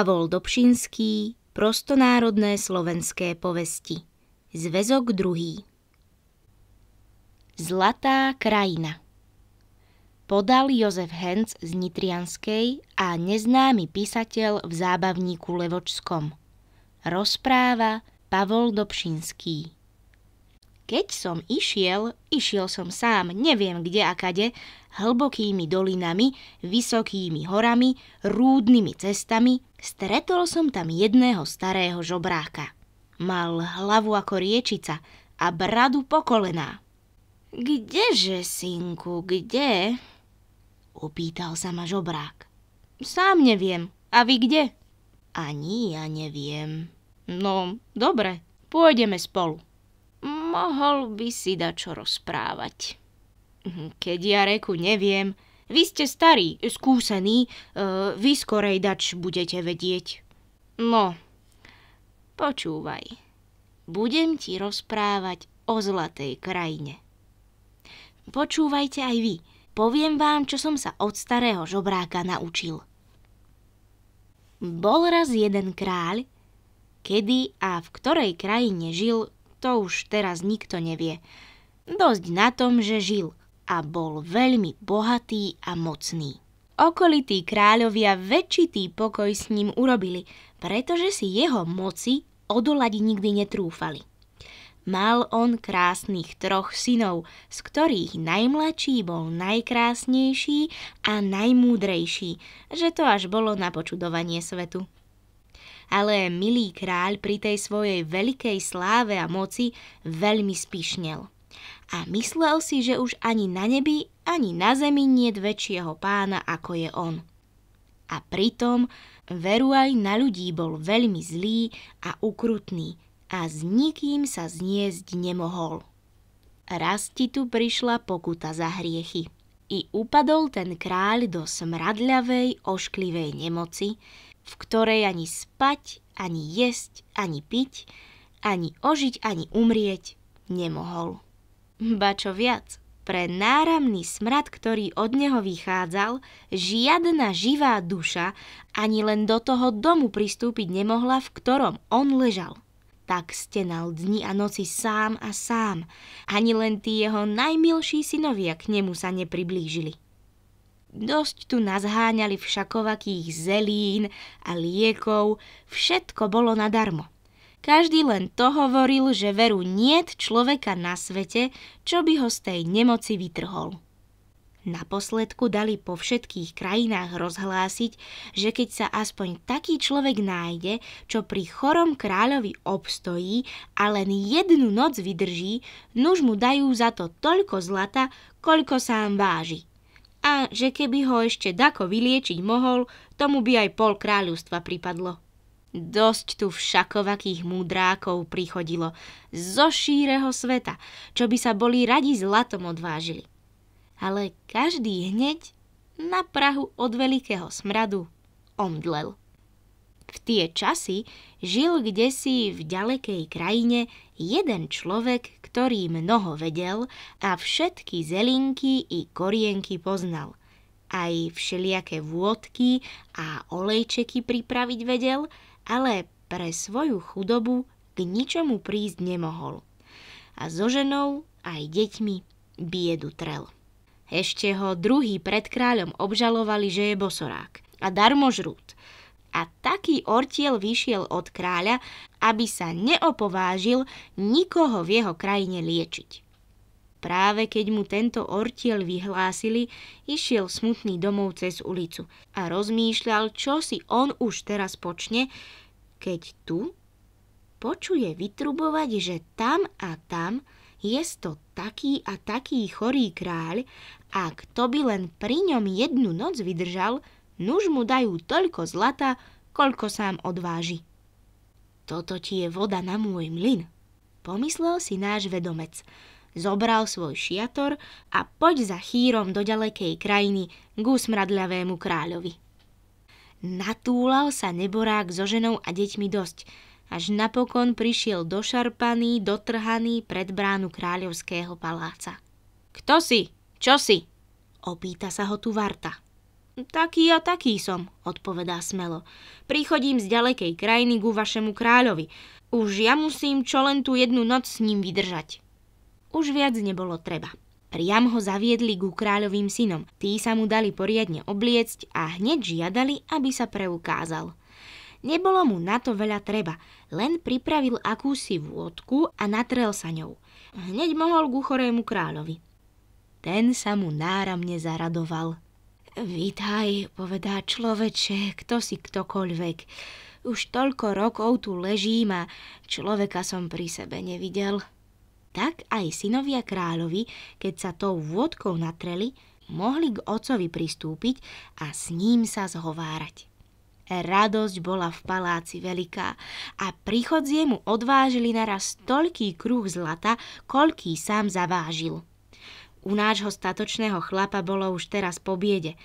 Pavol Dobšinský, Prostonárodné slovenské povesti. Zväzok druhý. Zlatá krajina Podal Jozef Henc z Nitrianskej a neznámy písateľ v zábavníku Levočskom. Rozpráva Pavol Dobšinský. Keď som išiel, išiel som sám, neviem kde a kade, hlbokými dolinami, vysokými horami, rúdnymi cestami, stretol som tam jedného starého žobráka. Mal hlavu ako riečica a bradu po kolená. Kdeže, synku, kde? Opýtal sa ma žobrák. Sám neviem. A vy kde? Ani ja neviem. No, dobre, pôjdeme spolu mohol by si dačo rozprávať. Mhm, keď ja reku neviem, vy ste starý, skúsený, e, vy skorej dač budete vedieť. No, počúvaj. Budem ti rozprávať o zlatej krajine. Počúvajte aj vy. Poviem vám, čo som sa od starého žobráka naučil. Bol raz jeden kráľ, kedy a v ktorej krajine žil, to už teraz nikto nevie. Dosť na tom, že žil – a bol veľmi bohatý a mocný. Okolití kráľovia väčší pokoj s ním urobili, pretože si jeho moci odolať nikdy netrúfali. Mal on krásnych troch synov, z ktorých najmladší bol najkrásnejší a najmúdrejší, že to až bolo na počudovanie svetu. Ale milý kráľ pri tej svojej veľkej sláve a moci veľmi spišnel – a myslel si, že už ani na nebi, ani na zemi nie väčšieho pána, ako je on. A pritom veru aj na ľudí bol veľmi zlý a ukrutný a s nikým sa zniesť nemohol. Raz ti tu prišla pokuta za hriechy. I upadol ten kráľ do smradľavej, ošklivej nemoci, v ktorej ani spať, ani jesť, ani piť, ani ožiť, ani umrieť nemohol. Ba čo viac, pre náramný smrad, ktorý od neho vychádzal, žiadna živá duša ani len do toho domu pristúpiť nemohla, v ktorom on ležal. Tak stenal dni a noci sám a sám. Ani len tí jeho najmilší synovia k nemu sa nepriblížili. Dosť tu nazháňali všakovakých zelín a liekov, všetko bolo nadarmo. Každý len to hovoril, že veru niet človeka na svete, čo by ho z tej nemoci vytrhol. Naposledku dali po všetkých krajinách rozhlásiť, že keď sa aspoň taký človek nájde, čo pri chorom kráľovi obstojí a len jednu noc vydrží, nuž mu dajú za to toľko zlata, koľko sám váži. A že keby ho ešte dako vyliečiť mohol, tomu by aj pol kráľovstva pripadlo. Dosť tu všakovakých múdrákov prichodilo zo šíreho sveta, čo by sa boli radi zlatom odvážili. Ale každý hneď na prahu od veľkého smradu omdlel. V tie časy žil kde si v ďalekej krajine jeden človek, ktorý mnoho vedel a všetky zelinky i korienky poznal. Aj všelijaké vôdky a olejčeky pripraviť vedel – ale pre svoju chudobu k ničomu prísť nemohol. A so ženou aj deťmi biedu trel. Ešte ho druhý pred kráľom obžalovali, že je bosorák a darmožrút. A taký ortiel vyšiel od kráľa, aby sa neopovážil nikoho v jeho krajine liečiť. Práve keď mu tento ortiel vyhlásili, išiel smutný domov cez ulicu a rozmýšľal, čo si on už teraz počne, keď tu počuje vytrubovať, že tam a tam je to taký a taký chorý kráľ a kto by len pri ňom jednu noc vydržal, nuž mu dajú toľko zlata, koľko sám odváži. Toto ti je voda na môj mlyn, pomyslel si náš vedomec. Zobral svoj šiator a poď za chýrom do ďalekej krajiny k usmradľavému kráľovi. Natúlal sa neborák so ženou a deťmi dosť, až napokon prišiel došarpaný, dotrhaný pred bránu kráľovského paláca. Kto si? Čo si? Opýta sa ho tu Varta. Taký a taký som, odpovedá smelo. Prichodím z ďalekej krajiny ku vašemu kráľovi. Už ja musím čo len tú jednu noc s ním vydržať. Už viac nebolo treba. Priam ho zaviedli ku kráľovým synom. Tí sa mu dali poriadne obliecť a hneď žiadali, aby sa preukázal. Nebolo mu na to veľa treba, len pripravil akúsi vôdku a natrel sa ňou. Hneď mohol ku chorému kráľovi. Ten sa mu náramne zaradoval. Vítaj, povedá človeče, kto si ktokoľvek. Už toľko rokov tu ležím a človeka som pri sebe nevidel. Tak aj synovia kráľovi, keď sa tou vôdkou natreli, mohli k ocovi pristúpiť a s ním sa zhovárať. Radosť bola v paláci veľká a mu odvážili naraz toľký kruh zlata, koľký sám zavážil. U nášho statočného chlapa bolo už teraz po biede,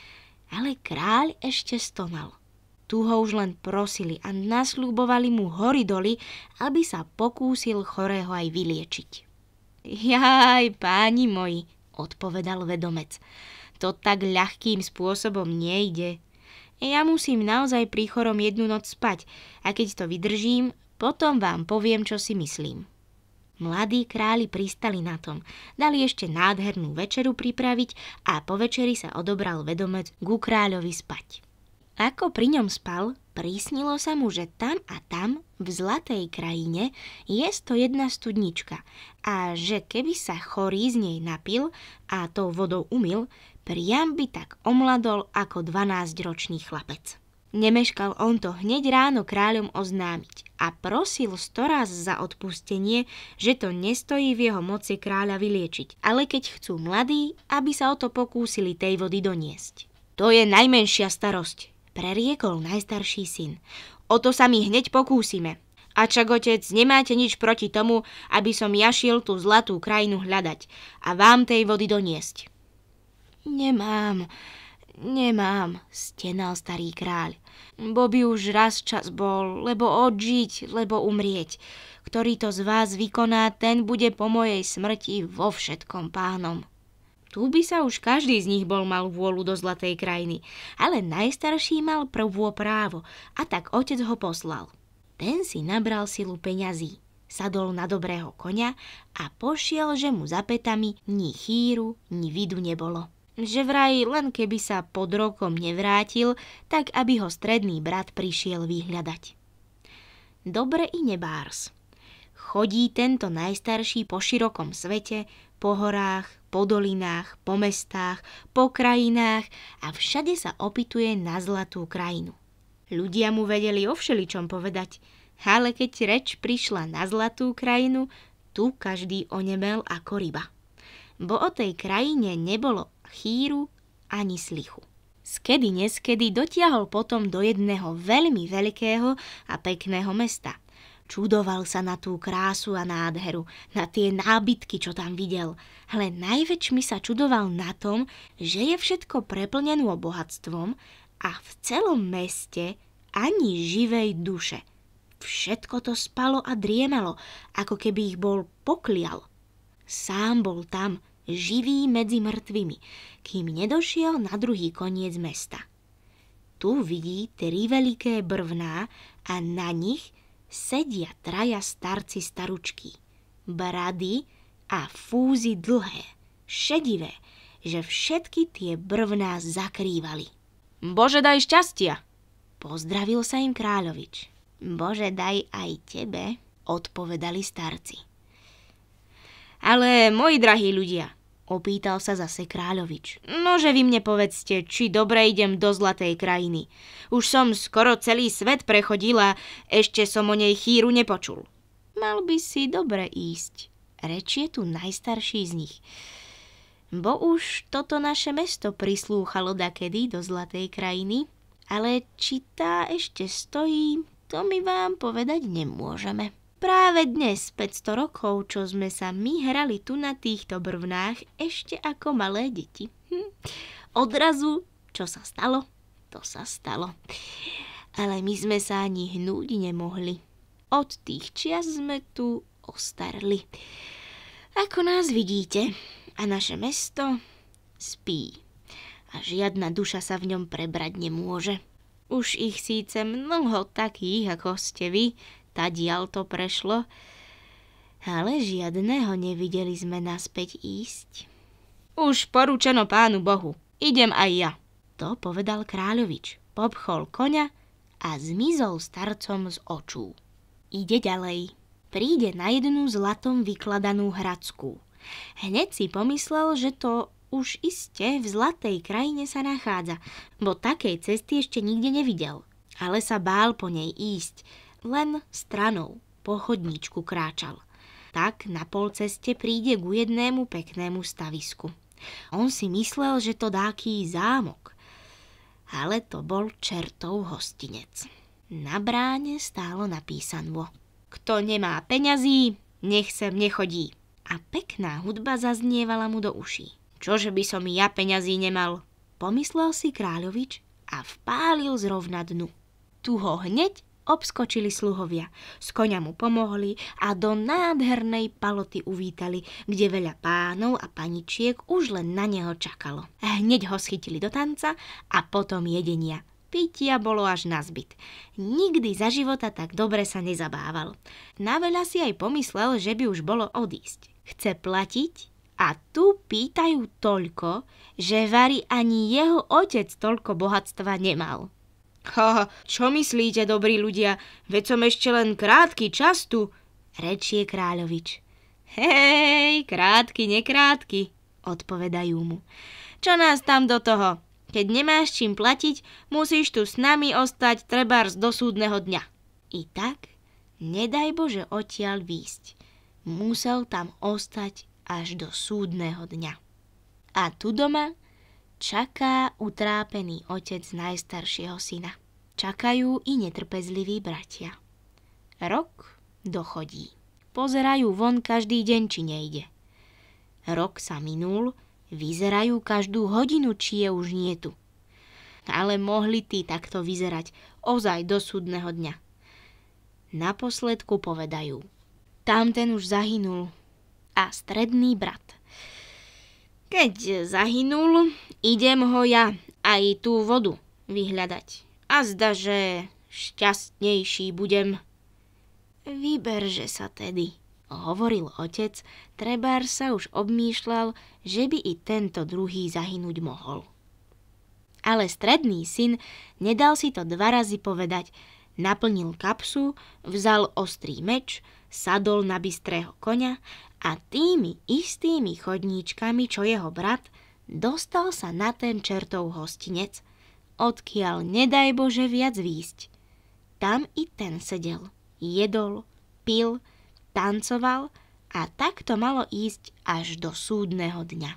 ale kráľ ešte stonal. Tu ho už len prosili a nasľubovali mu hory doly, aby sa pokúsil chorého aj vyliečiť. Jaj, páni moji, odpovedal vedomec. To tak ľahkým spôsobom nejde. Ja musím naozaj chorom jednu noc spať a keď to vydržím, potom vám poviem, čo si myslím. Mladí králi pristali na tom, dali ešte nádhernú večeru pripraviť a po večeri sa odobral vedomec ku kráľovi spať. Ako pri ňom spal, prísnilo sa mu, že tam a tam, v zlatej krajine, je to jedna studnička a že keby sa chorý z nej napil a tou vodou umil, priam by tak omladol ako 12-ročný chlapec. Nemeškal on to hneď ráno kráľom oznámiť a prosil storaz za odpustenie, že to nestojí v jeho moci kráľa vyliečiť, ale keď chcú mladí, aby sa o to pokúsili tej vody doniesť. To je najmenšia starosť, preriekol najstarší syn. O to sa my hneď pokúsime. A čak otec, nemáte nič proti tomu, aby som jašil tú zlatú krajinu hľadať a vám tej vody doniesť. Nemám, nemám, stenal starý kráľ. Bo by už raz čas bol, lebo odžiť, lebo umrieť. Ktorý to z vás vykoná, ten bude po mojej smrti vo všetkom pánom. Tu by sa už každý z nich bol mal vôľu do zlatej krajiny, ale najstarší mal prvú právo a tak otec ho poslal. Ten si nabral silu peňazí, sadol na dobrého konia a pošiel, že mu za petami ni chýru, ni vidu nebolo. Že vraj len keby sa pod rokom nevrátil, tak aby ho stredný brat prišiel vyhľadať. Dobre i nebárs chodí tento najstarší po širokom svete, po horách, po dolinách, po mestách, po krajinách a všade sa opituje na zlatú krajinu. Ľudia mu vedeli o všeličom povedať, ale keď reč prišla na zlatú krajinu, tu každý onemel ako ryba. Bo o tej krajine nebolo chýru ani slichu. Skedy neskedy dotiahol potom do jedného veľmi veľkého a pekného mesta – Čudoval sa na tú krásu a nádheru, na tie nábytky, čo tam videl, ale najväčšmi sa čudoval na tom, že je všetko preplnené bohatstvom a v celom meste ani živej duše. Všetko to spalo a driemalo, ako keby ich bol poklial. Sám bol tam, živý medzi mŕtvými, kým nedošiel na druhý koniec mesta. Tu vidí tri veľké brvná a na nich sedia traja starci staručky. Brady a fúzy dlhé, šedivé, že všetky tie brvná zakrývali. Bože, daj šťastia! Pozdravil sa im kráľovič. Bože, daj aj tebe, odpovedali starci. Ale, moji drahí ľudia, Opýtal sa zase kráľovič. Nože vy mne povedzte, či dobre idem do zlatej krajiny. Už som skoro celý svet prechodila, ešte som o nej chýru nepočul. Mal by si dobre ísť, rečie tu najstarší z nich. Bo už toto naše mesto prislúchalo dakedy do zlatej krajiny, ale či tá ešte stojí, to my vám povedať nemôžeme. Práve dnes, 500 rokov, čo sme sa my hrali tu na týchto brvnách ešte ako malé deti. Hm. Odrazu, čo sa stalo, to sa stalo. Ale my sme sa ani hnúť nemohli. Od tých čias sme tu ostarli. Ako nás vidíte a naše mesto spí a žiadna duša sa v ňom prebrať nemôže. Už ich síce mnoho takých, ako ste vy, tadial to prešlo, ale žiadného nevideli sme naspäť ísť. Už poručeno pánu Bohu, idem aj ja. To povedal kráľovič, popchol koňa a zmizol starcom z očú. Ide ďalej. Príde na jednu zlatom vykladanú hradskú. Hneď si pomyslel, že to už iste v zlatej krajine sa nachádza, bo takej cesty ešte nikde nevidel. Ale sa bál po nej ísť, len stranou po chodníčku kráčal. Tak na polceste príde ku jednému peknému stavisku. On si myslel, že to dáký zámok, ale to bol čertov hostinec. Na bráne stálo napísanvo. Kto nemá peňazí, nech sem nechodí. A pekná hudba zaznievala mu do uší. Čože by som ja peňazí nemal? Pomyslel si kráľovič a vpálil zrovna dnu. Tu ho hneď obskočili sluhovia. S konia mu pomohli a do nádhernej paloty uvítali, kde veľa pánov a paničiek už len na neho čakalo. Hneď ho schytili do tanca a potom jedenia. Pitia bolo až na zbyt. Nikdy za života tak dobre sa nezabával. Na veľa si aj pomyslel, že by už bolo odísť. Chce platiť a tu pýtajú toľko, že Vary ani jeho otec toľko bohatstva nemal. Ha, čo myslíte, dobrí ľudia? Veď som ešte len krátky čas tu, rečie kráľovič. Hej, krátky, nekrátky, odpovedajú mu. Čo nás tam do toho? Keď nemáš čím platiť, musíš tu s nami ostať trebárs do súdneho dňa. I tak, nedaj Bože odtiaľ výsť. Musel tam ostať až do súdneho dňa. A tu doma čaká utrápený otec najstaršieho syna. Čakajú i netrpezliví bratia. Rok dochodí. Pozerajú von každý deň, či nejde. Rok sa minul, vyzerajú každú hodinu, či je už nie tu. Ale mohli tí takto vyzerať ozaj do súdneho dňa. Naposledku povedajú. Tamten už zahynul. A stredný brat keď zahynul, idem ho ja aj tú vodu vyhľadať. A zda, že šťastnejší budem. Vyberže sa tedy, hovoril otec, trebár sa už obmýšľal, že by i tento druhý zahynúť mohol. Ale stredný syn nedal si to dva razy povedať, naplnil kapsu, vzal ostrý meč, sadol na bystrého konia a tými istými chodníčkami, čo jeho brat, dostal sa na ten čertov hostinec, odkiaľ nedaj Bože viac výsť. Tam i ten sedel, jedol, pil, tancoval a takto malo ísť až do súdneho dňa.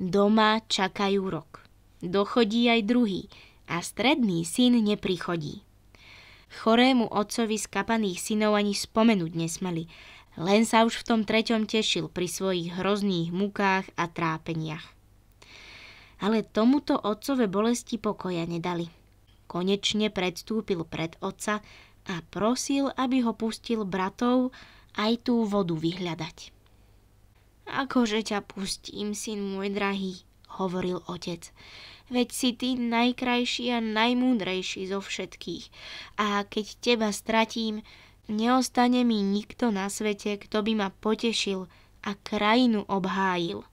Doma čakajú rok. Dochodí aj druhý a stredný syn neprichodí. Chorému otcovi skapaných synov ani spomenúť nesmeli, len sa už v tom treťom tešil pri svojich hrozných mukách a trápeniach. Ale tomuto otcove bolesti pokoja nedali. Konečne predstúpil pred otca a prosil, aby ho pustil bratov aj tú vodu vyhľadať. Akože ťa pustím, syn môj drahý, hovoril otec. Veď si ty najkrajší a najmúdrejší zo všetkých. A keď teba stratím, neostane mi nikto na svete, kto by ma potešil a krajinu obhájil.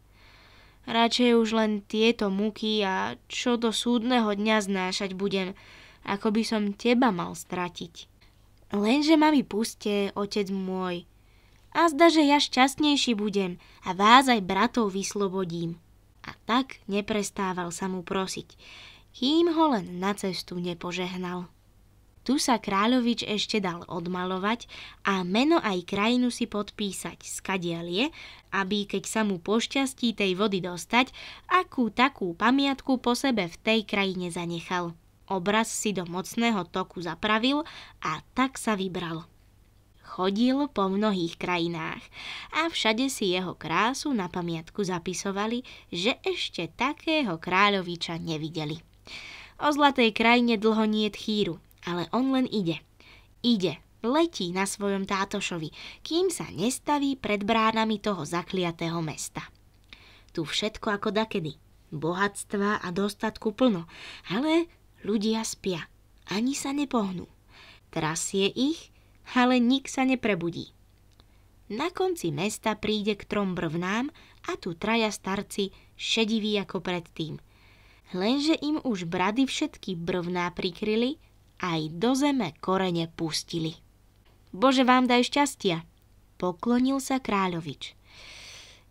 Radšej už len tieto muky a čo do súdneho dňa znášať budem, ako by som teba mal stratiť. Lenže ma mi puste, otec môj. A zda, že ja šťastnejší budem a vás aj bratov vyslobodím. A tak neprestával sa mu prosiť, kým ho len na cestu nepožehnal. Tu sa Kráľovič ešte dal odmalovať a meno aj krajinu si podpísať, z je, aby keď sa mu pošťastí tej vody dostať, akú takú pamiatku po sebe v tej krajine zanechal. Obraz si do mocného toku zapravil a tak sa vybral. Chodil po mnohých krajinách a všade si jeho krásu na pamiatku zapisovali, že ešte takého kráľoviča nevideli. O zlatej krajine dlho nie chýru, ale on len ide. Ide, letí na svojom tátošovi, kým sa nestaví pred bránami toho zakliatého mesta. Tu všetko ako dakedy. Bohatstva a dostatku plno, ale ľudia spia. Ani sa nepohnú. Trasie ich, ale nik sa neprebudí. Na konci mesta príde k trom brvnám a tu traja starci, šediví ako predtým. Lenže im už brady všetky brvná prikryli aj do zeme korene pustili. Bože vám daj šťastia, poklonil sa kráľovič.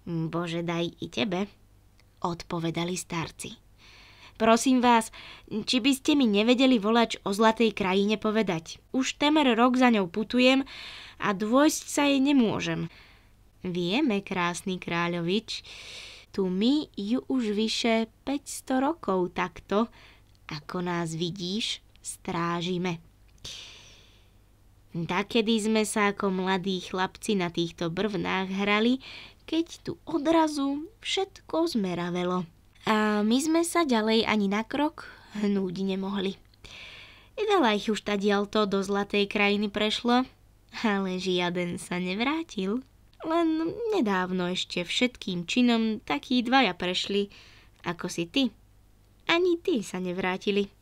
Bože daj i tebe, odpovedali starci. Prosím vás, či by ste mi nevedeli volač o zlatej krajine povedať. Už temer rok za ňou putujem a dôjsť sa jej nemôžem. Vieme, krásny kráľovič, tu my ju už vyše 500 rokov takto, ako nás vidíš, strážime. Takedy sme sa ako mladí chlapci na týchto brvnách hrali, keď tu odrazu všetko zmeravelo. A my sme sa ďalej ani na krok hnúť nemohli. Veľa ich už tadial to do zlatej krajiny prešlo, ale žiaden sa nevrátil. Len nedávno ešte všetkým činom takí dvaja prešli, ako si ty. Ani ty sa nevrátili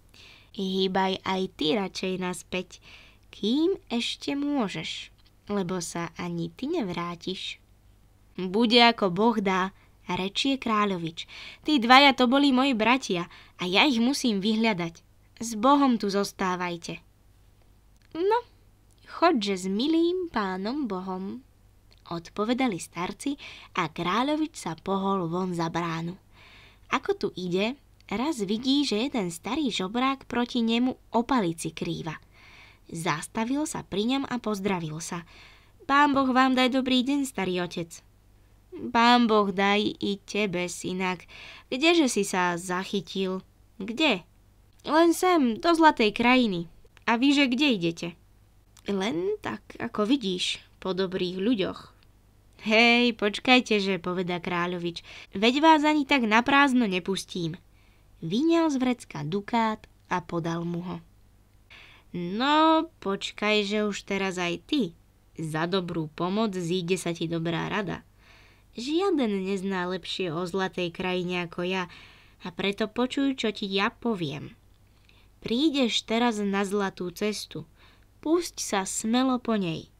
hýbaj aj ty radšej naspäť, kým ešte môžeš, lebo sa ani ty nevrátiš. Bude ako Boh dá, rečie kráľovič. Tí dvaja to boli moji bratia a ja ich musím vyhľadať. S Bohom tu zostávajte. No, chodže s milým pánom Bohom, odpovedali starci a kráľovič sa pohol von za bránu. Ako tu ide, Raz vidí, že jeden starý žobrák proti nemu opalici krýva. Zastavil sa pri ňom a pozdravil sa. Pán Boh vám daj dobrý deň, starý otec. Pán Boh daj i tebe, synak. Kdeže si sa zachytil? Kde? Len sem, do zlatej krajiny. A vy, že kde idete? Len tak, ako vidíš, po dobrých ľuďoch. Hej, počkajte, že poveda kráľovič. Veď vás ani tak na prázdno nepustím. Vyňal z vrecka dukát a podal mu ho. No, počkaj, že už teraz aj ty. Za dobrú pomoc zíde sa ti dobrá rada. Žiaden nezná lepšie o zlatej krajine ako ja a preto počuj, čo ti ja poviem. Prídeš teraz na zlatú cestu. Pusť sa smelo po nej.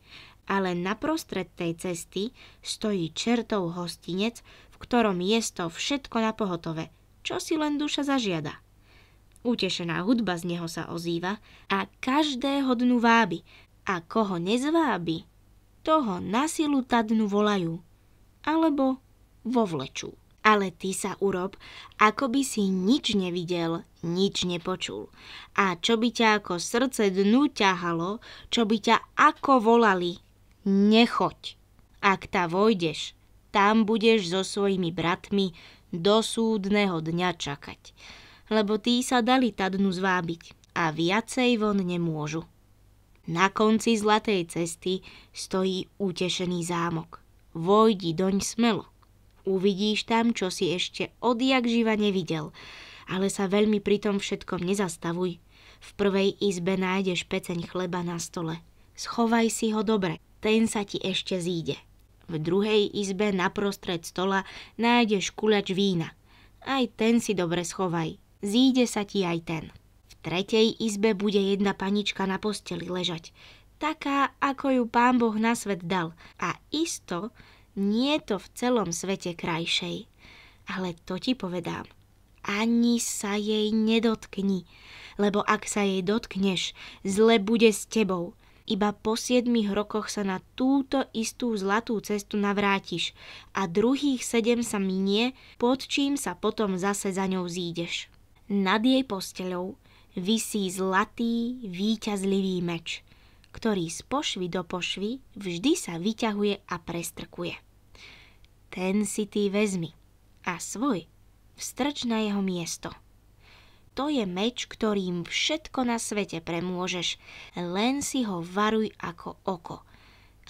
Ale naprostred tej cesty stojí čertov hostinec, v ktorom je to všetko na pohotove – čo si len duša zažiada. Utešená hudba z neho sa ozýva a každého dnu vábi. A koho nezvábi, toho na silu tadnu volajú. Alebo vo vleču. Ale ty sa urob, ako by si nič nevidel, nič nepočul. A čo by ťa ako srdce dnu ťahalo, čo by ťa ako volali, nechoď. Ak ta vojdeš, tam budeš so svojimi bratmi, do súdneho dňa čakať, lebo tí sa dali tadnu zvábiť a viacej von nemôžu. Na konci zlatej cesty stojí utešený zámok. Vojdi doň smelo. Uvidíš tam, čo si ešte odjak živa nevidel, ale sa veľmi pri tom všetkom nezastavuj. V prvej izbe nájdeš peceň chleba na stole. Schovaj si ho dobre, ten sa ti ešte zíde. V druhej izbe naprostred stola nájdeš kuľač vína. Aj ten si dobre schovaj. Zíde sa ti aj ten. V tretej izbe bude jedna panička na posteli ležať. Taká, ako ju pán Boh na svet dal. A isto nie to v celom svete krajšej. Ale to ti povedám. Ani sa jej nedotkni, lebo ak sa jej dotkneš, zle bude s tebou iba po siedmich rokoch sa na túto istú zlatú cestu navrátiš a druhých sedem sa minie, pod čím sa potom zase za ňou zídeš. Nad jej posteľou visí zlatý, výťazlivý meč, ktorý z pošvy do pošvy vždy sa vyťahuje a prestrkuje. Ten si ty vezmi a svoj vstrč na jeho miesto – to je meč, ktorým všetko na svete premôžeš, len si ho varuj ako oko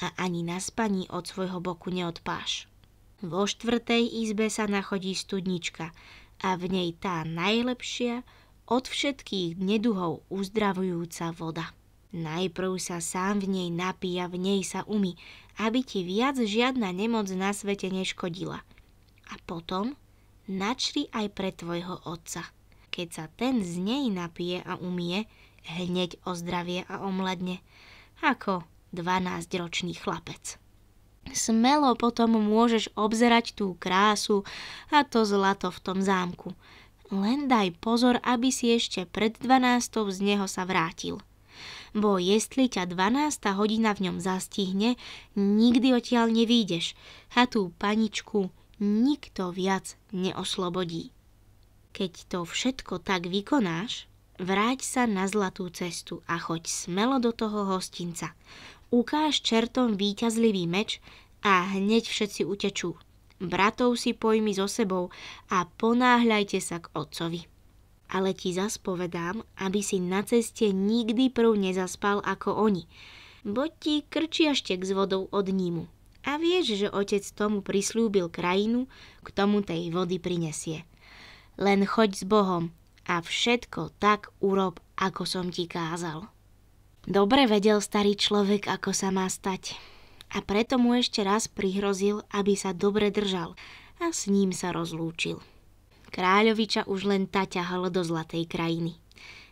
a ani na spaní od svojho boku neodpáš. Vo štvrtej izbe sa nachodí studnička a v nej tá najlepšia, od všetkých neduhov uzdravujúca voda. Najprv sa sám v nej napíja, v nej sa umy, aby ti viac žiadna nemoc na svete neškodila. A potom načri aj pre tvojho otca keď sa ten z nej napije a umie, hneď ozdravie a omladne, ako 12-ročný chlapec. Smelo potom môžeš obzerať tú krásu a to zlato v tom zámku. Len daj pozor, aby si ešte pred 12 z neho sa vrátil. Bo jestli ťa 12. hodina v ňom zastihne, nikdy odtiaľ nevídeš a tú paničku nikto viac neoslobodí. Keď to všetko tak vykonáš, vráť sa na zlatú cestu a choď smelo do toho hostinca. Ukáž čertom výťazlivý meč a hneď všetci utečú. Bratov si pojmi so sebou a ponáhľajte sa k otcovi. Ale ti zas povedám, aby si na ceste nikdy prv nezaspal ako oni. Boď ti krčiaštek s vodou od nímu. A vieš, že otec tomu prislúbil krajinu, k tomu tej vody prinesie – len choď s Bohom a všetko tak urob, ako som ti kázal. Dobre vedel starý človek, ako sa má stať. A preto mu ešte raz prihrozil, aby sa dobre držal a s ním sa rozlúčil. Kráľoviča už len ta ťahalo do zlatej krajiny.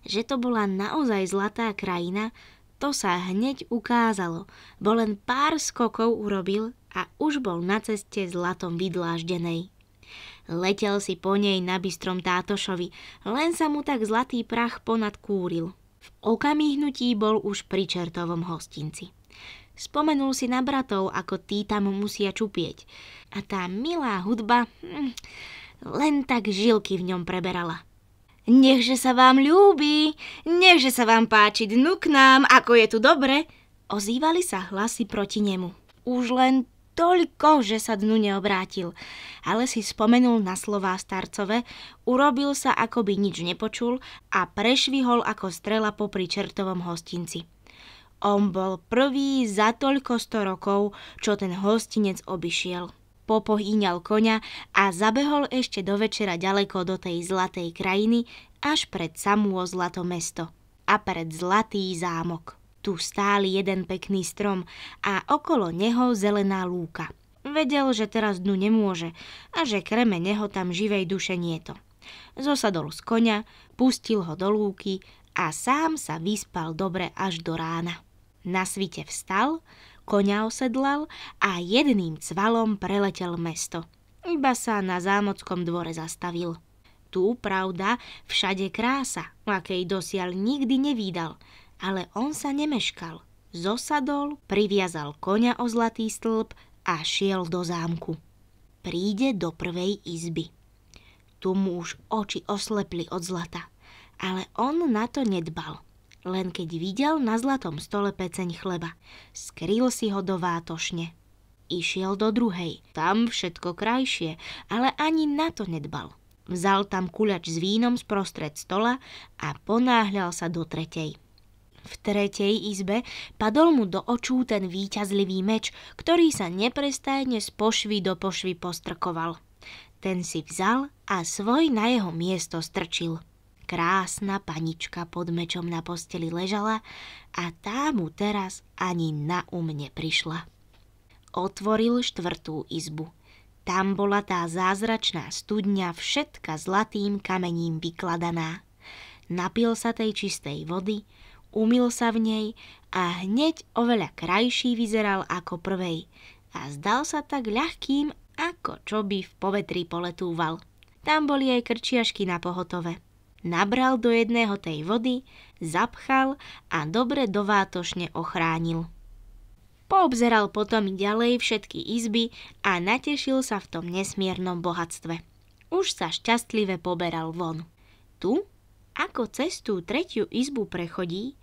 Že to bola naozaj zlatá krajina, to sa hneď ukázalo. Bo len pár skokov urobil a už bol na ceste zlatom vydláždenej. Letel si po nej na bystrom tátošovi, len sa mu tak zlatý prach ponad kúril. V okamihnutí bol už pri čertovom hostinci. Spomenul si na bratov, ako tí tam musia čupieť. A tá milá hudba, hm, len tak žilky v ňom preberala. Nechže sa vám ľúbi, nechže sa vám páči dnu k nám, ako je tu dobre, ozývali sa hlasy proti nemu. Už len toľko, že sa dnu neobrátil. Ale si spomenul na slová starcové, urobil sa, ako by nič nepočul a prešvihol ako strela popri čertovom hostinci. On bol prvý za toľko sto rokov, čo ten hostinec obišiel. Popohýňal konia a zabehol ešte do večera ďaleko do tej zlatej krajiny, až pred samú zlato mesto a pred zlatý zámok. Tu stál jeden pekný strom a okolo neho zelená lúka. Vedel, že teraz dnu nemôže a že kreme neho tam živej duše nieto. Zosadol z konia, pustil ho do lúky a sám sa vyspal dobre až do rána. Na svite vstal, konia osedlal a jedným cvalom preletel mesto. Iba sa na zámockom dvore zastavil. Tu, pravda, všade krása, akej dosiaľ nikdy nevídal – ale on sa nemeškal. Zosadol, priviazal koňa o zlatý stĺp a šiel do zámku. Príde do prvej izby. Tu mu už oči oslepli od zlata, ale on na to nedbal. Len keď videl na zlatom stole peceň chleba, skrýl si ho do vátošne. Išiel do druhej, tam všetko krajšie, ale ani na to nedbal. Vzal tam kuľač s vínom z prostred stola a ponáhľal sa do tretej. V tretej izbe padol mu do očú ten výťazlivý meč, ktorý sa neprestajne z pošvy do pošvy postrkoval. Ten si vzal a svoj na jeho miesto strčil. Krásna panička pod mečom na posteli ležala a tá mu teraz ani na umne prišla. Otvoril štvrtú izbu. Tam bola tá zázračná studňa všetka zlatým kamením vykladaná. Napil sa tej čistej vody, umil sa v nej a hneď oveľa krajší vyzeral ako prvej a zdal sa tak ľahkým, ako čo by v povetri poletúval. Tam boli aj krčiašky na pohotove. Nabral do jedného tej vody, zapchal a dobre dovátošne ochránil. Poobzeral potom ďalej všetky izby a natešil sa v tom nesmiernom bohatstve. Už sa šťastlive poberal von. Tu ako cestu tretiu izbu prechodí,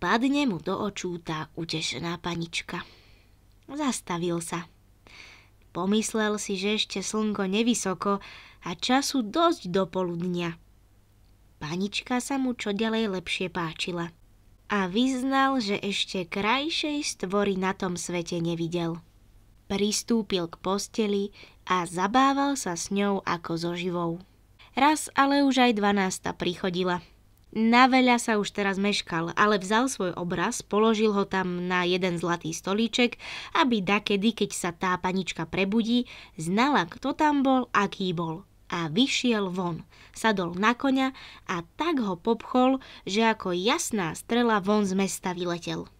padne mu do očú tá utešená panička. Zastavil sa. Pomyslel si, že ešte slnko nevysoko a času dosť do poludnia. Panička sa mu čo ďalej lepšie páčila a vyznal, že ešte krajšej stvory na tom svete nevidel. Pristúpil k posteli a zabával sa s ňou ako so živou. Raz ale už aj 12. prichodila. Na veľa sa už teraz meškal, ale vzal svoj obraz, položil ho tam na jeden zlatý stolíček, aby dakedy, keď sa tá panička prebudí, znala, kto tam bol, aký bol. A vyšiel von, sadol na koňa a tak ho popchol, že ako jasná strela von z mesta vyletel.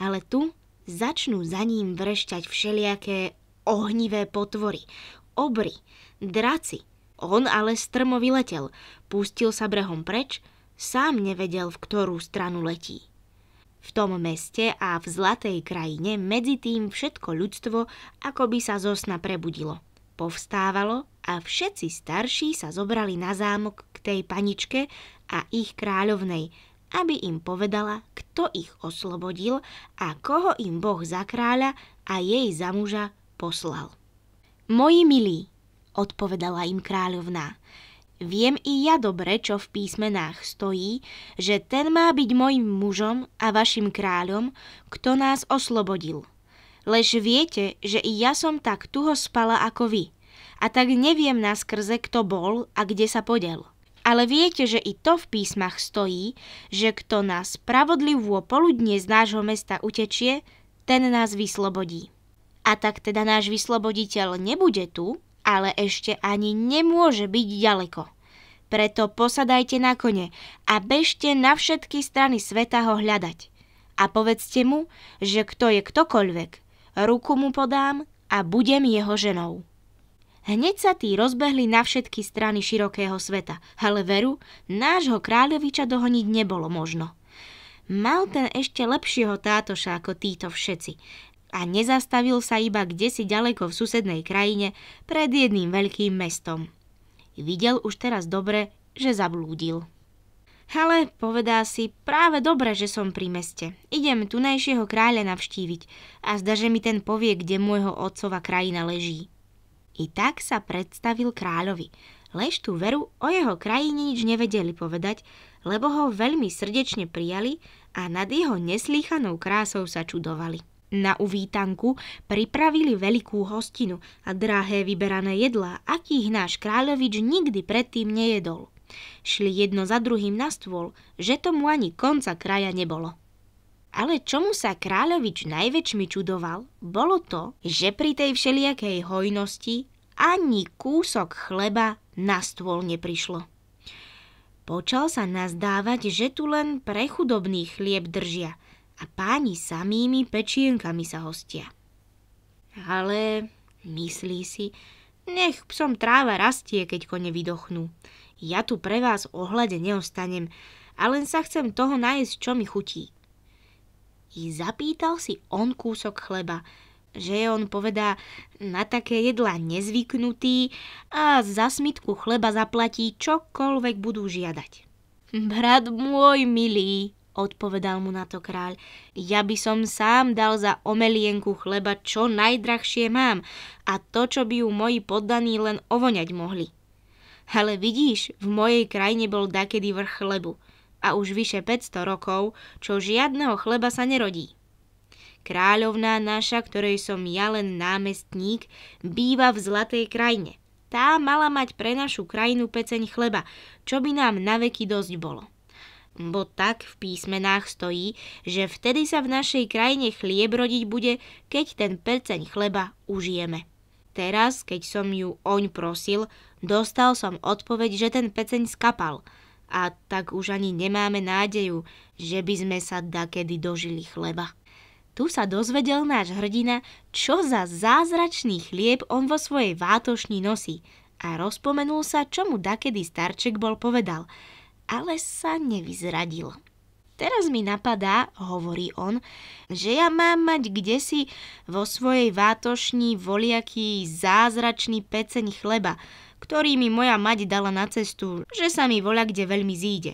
Ale tu začnú za ním vrešťať všelijaké ohnivé potvory, obry, draci – on ale strmo vyletel, pustil sa brehom preč, sám nevedel, v ktorú stranu letí. V tom meste a v zlatej krajine medzi tým všetko ľudstvo ako by sa zo sna prebudilo. Povstávalo a všetci starší sa zobrali na zámok k tej paničke a ich kráľovnej, aby im povedala, kto ich oslobodil a koho im Boh za kráľa a jej za muža poslal. Moji milí, odpovedala im kráľovná. Viem i ja dobre, čo v písmenách stojí, že ten má byť mojim mužom a vašim kráľom, kto nás oslobodil. Lež viete, že i ja som tak tuho spala ako vy, a tak neviem naskrze, kto bol a kde sa podel. Ale viete, že i to v písmach stojí, že kto nás spravodlivú poludne z nášho mesta utečie, ten nás vyslobodí. A tak teda náš vysloboditeľ nebude tu, ale ešte ani nemôže byť ďaleko. Preto posadajte na kone a bežte na všetky strany sveta ho hľadať. A povedzte mu, že kto je ktokoľvek, ruku mu podám a budem jeho ženou. Hneď sa tí rozbehli na všetky strany širokého sveta, ale veru, nášho kráľoviča dohoniť nebolo možno. Mal ten ešte lepšieho tátoša ako títo všetci a nezastavil sa iba kde si ďaleko v susednej krajine pred jedným veľkým mestom. Videl už teraz dobre, že zablúdil. Ale povedá si, práve dobre, že som pri meste. Idem tunajšieho kráľa navštíviť a že mi ten povie, kde môjho otcova krajina leží. I tak sa predstavil kráľovi. Lež tu veru o jeho krajine nič nevedeli povedať, lebo ho veľmi srdečne prijali a nad jeho neslýchanou krásou sa čudovali. Na uvítanku pripravili veľkú hostinu a drahé vyberané jedlá, akých náš kráľovič nikdy predtým nejedol. Šli jedno za druhým na stôl, že tomu ani konca kraja nebolo. Ale čomu sa kráľovič najväčšmi čudoval, bolo to, že pri tej všelijakej hojnosti ani kúsok chleba na stôl neprišlo. Počal sa nazdávať, že tu len prechudobný chlieb držia – a páni samými pečienkami sa hostia. Ale myslí si, nech psom tráva rastie, keď kone vydochnú. Ja tu pre vás ohľade neostanem a len sa chcem toho nájsť, čo mi chutí. I zapýtal si on kúsok chleba, že je on povedá na také jedlá nezvyknutý a za smitku chleba zaplatí čokoľvek budú žiadať. Brat môj milý, Odpovedal mu na to kráľ. Ja by som sám dal za omelienku chleba, čo najdrahšie mám a to, čo by ju moji poddaní len ovoňať mohli. Ale vidíš, v mojej krajine bol dakedy vrch chlebu a už vyše 500 rokov, čo žiadneho chleba sa nerodí. Kráľovná naša, ktorej som ja len námestník, býva v zlatej krajine. Tá mala mať pre našu krajinu peceň chleba, čo by nám naveky dosť bolo bo tak v písmenách stojí, že vtedy sa v našej krajine chlieb rodiť bude, keď ten peceň chleba užijeme. Teraz, keď som ju oň prosil, dostal som odpoveď, že ten peceň skapal. A tak už ani nemáme nádeju, že by sme sa dakedy dožili chleba. Tu sa dozvedel náš hrdina, čo za zázračný chlieb on vo svojej vátošni nosí a rozpomenul sa, čo mu dakedy starček bol povedal – ale sa nevyzradil. Teraz mi napadá, hovorí on, že ja mám mať kde si vo svojej vátošni voliaký zázračný peceň chleba, ktorý mi moja mať dala na cestu, že sa mi voľa kde veľmi zíde.